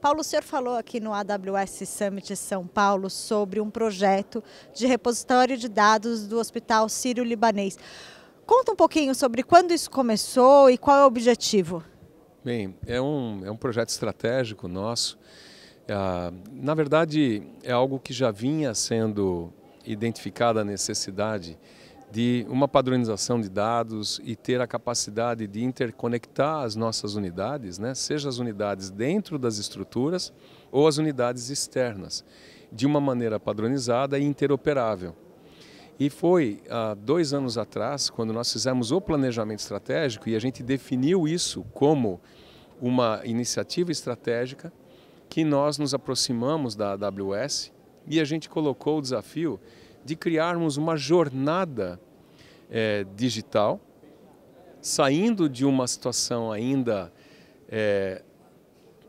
Paulo, o senhor falou aqui no AWS Summit São Paulo sobre um projeto de repositório de dados do Hospital Sírio-Libanês. Conta um pouquinho sobre quando isso começou e qual é o objetivo. Bem, é um, é um projeto estratégico nosso. Ah, na verdade, é algo que já vinha sendo identificada a necessidade de uma padronização de dados e ter a capacidade de interconectar as nossas unidades, né? seja as unidades dentro das estruturas ou as unidades externas, de uma maneira padronizada e interoperável. E foi há dois anos atrás, quando nós fizemos o planejamento estratégico e a gente definiu isso como uma iniciativa estratégica, que nós nos aproximamos da AWS e a gente colocou o desafio de criarmos uma jornada é, digital, saindo de uma situação ainda é,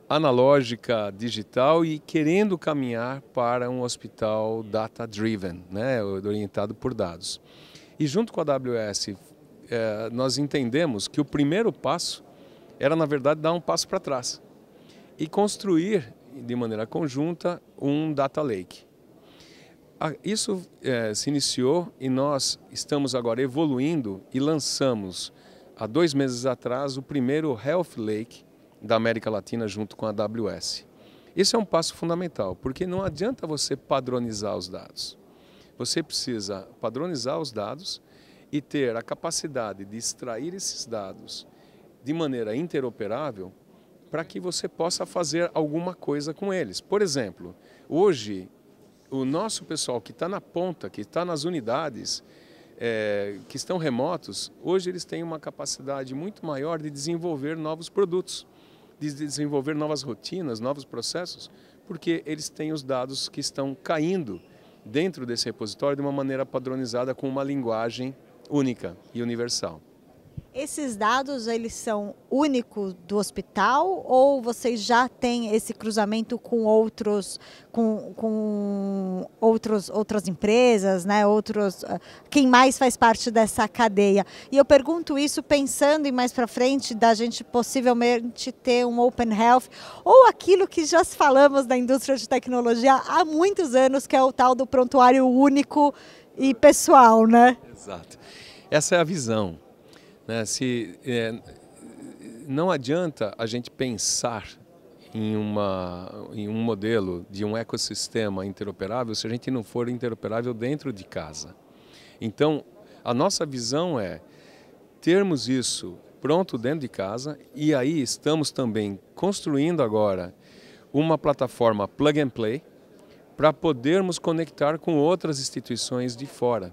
analógica, digital e querendo caminhar para um hospital data-driven, né, orientado por dados. E junto com a AWS, é, eh, nós entendemos que o primeiro passo era, na verdade, dar um passo para trás e construir, de maneira conjunta, um data lake. Isso é, se iniciou e nós estamos agora evoluindo e lançamos, há dois meses atrás, o primeiro Health Lake da América Latina junto com a AWS. Isso é um passo fundamental, porque não adianta você padronizar os dados. Você precisa padronizar os dados e ter a capacidade de extrair esses dados de maneira interoperável para que você possa fazer alguma coisa com eles. Por exemplo, hoje o nosso pessoal que está na ponta, que está nas unidades, é, que estão remotos, hoje eles têm uma capacidade muito maior de desenvolver novos produtos, de desenvolver novas rotinas, novos processos, porque eles têm os dados que estão caindo dentro desse repositório de uma maneira padronizada com uma linguagem única e universal. Esses dados, eles são únicos do hospital ou vocês já têm esse cruzamento com outros, com, com outros, outras empresas, né? Outros, ah, quem mais faz parte dessa cadeia? E eu pergunto isso pensando em mais para frente da gente possivelmente ter um Open Health ou aquilo que já falamos da indústria de tecnologia há muitos anos, que é o tal do prontuário único e pessoal, né? Exato. Essa é a visão. Né? Se, é, não adianta a gente pensar em, uma, em um modelo de um ecossistema interoperável se a gente não for interoperável dentro de casa. Então, a nossa visão é termos isso pronto dentro de casa e aí estamos também construindo agora uma plataforma plug and play para podermos conectar com outras instituições de fora.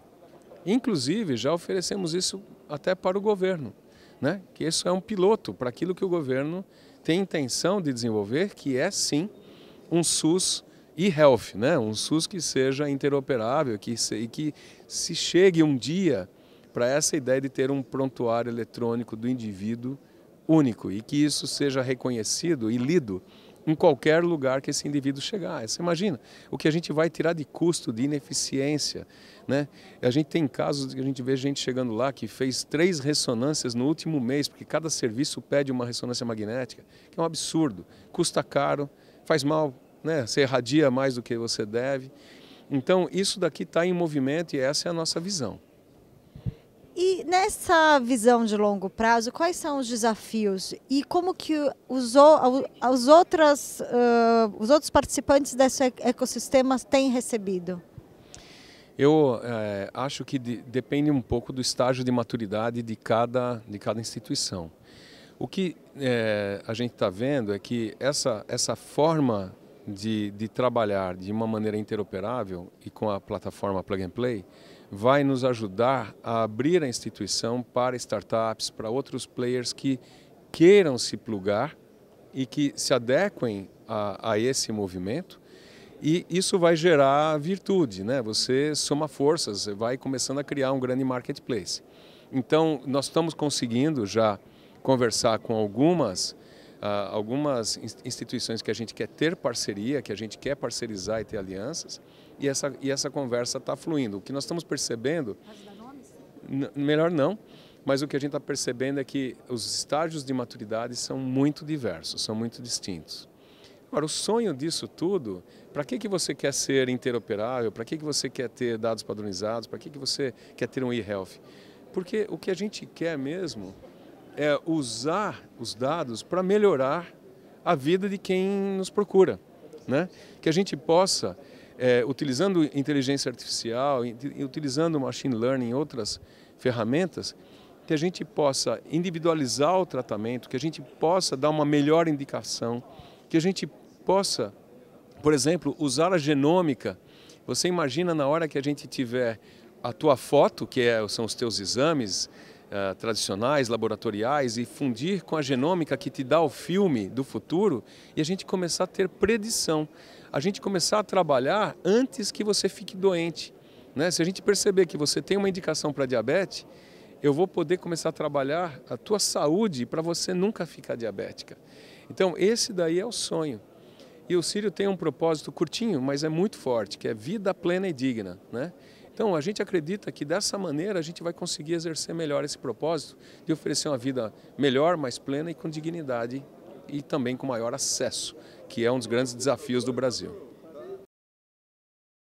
Inclusive, já oferecemos isso até para o governo, né? que isso é um piloto para aquilo que o governo tem intenção de desenvolver, que é sim um SUS e health, né? um SUS que seja interoperável que se, e que se chegue um dia para essa ideia de ter um prontuário eletrônico do indivíduo único e que isso seja reconhecido e lido em qualquer lugar que esse indivíduo chegar. Você imagina o que a gente vai tirar de custo, de ineficiência. Né? A gente tem casos que a gente vê gente chegando lá que fez três ressonâncias no último mês, porque cada serviço pede uma ressonância magnética, que é um absurdo. Custa caro, faz mal, né? você irradia mais do que você deve. Então, isso daqui está em movimento e essa é a nossa visão nessa visão de longo prazo, quais são os desafios e como que os, os, outros uh, os outros participantes desse ecossistema têm recebido? Eu é, acho que de, depende um pouco do estágio de maturidade de cada, de cada instituição. O que é, a gente está vendo é que essa, essa forma de, de trabalhar de uma maneira interoperável e com a plataforma Plug and Play vai nos ajudar a abrir a instituição para startups, para outros players que queiram se plugar e que se adequem a, a esse movimento e isso vai gerar virtude, né? Você soma forças, vai começando a criar um grande marketplace. Então, nós estamos conseguindo já conversar com algumas ah, algumas instituições que a gente quer ter parceria, que a gente quer parcerizar e ter alianças, e essa, e essa conversa está fluindo. O que nós estamos percebendo. Melhor não, mas o que a gente está percebendo é que os estágios de maturidade são muito diversos, são muito distintos. Agora, o sonho disso tudo, para que, que você quer ser interoperável? Para que, que você quer ter dados padronizados? Para que, que você quer ter um e-health? Porque o que a gente quer mesmo é usar os dados para melhorar a vida de quem nos procura. Né? Que a gente possa, é, utilizando inteligência artificial, utilizando machine learning e outras ferramentas, que a gente possa individualizar o tratamento, que a gente possa dar uma melhor indicação, que a gente possa, por exemplo, usar a genômica. Você imagina na hora que a gente tiver a tua foto, que é, são os teus exames, eh, tradicionais, laboratoriais, e fundir com a genômica que te dá o filme do futuro e a gente começar a ter predição, a gente começar a trabalhar antes que você fique doente. Né? Se a gente perceber que você tem uma indicação para diabetes, eu vou poder começar a trabalhar a tua saúde para você nunca ficar diabética. Então, esse daí é o sonho. E o Sírio tem um propósito curtinho, mas é muito forte, que é vida plena e digna, né? Então, a gente acredita que dessa maneira a gente vai conseguir exercer melhor esse propósito de oferecer uma vida melhor, mais plena e com dignidade e também com maior acesso, que é um dos grandes desafios do Brasil.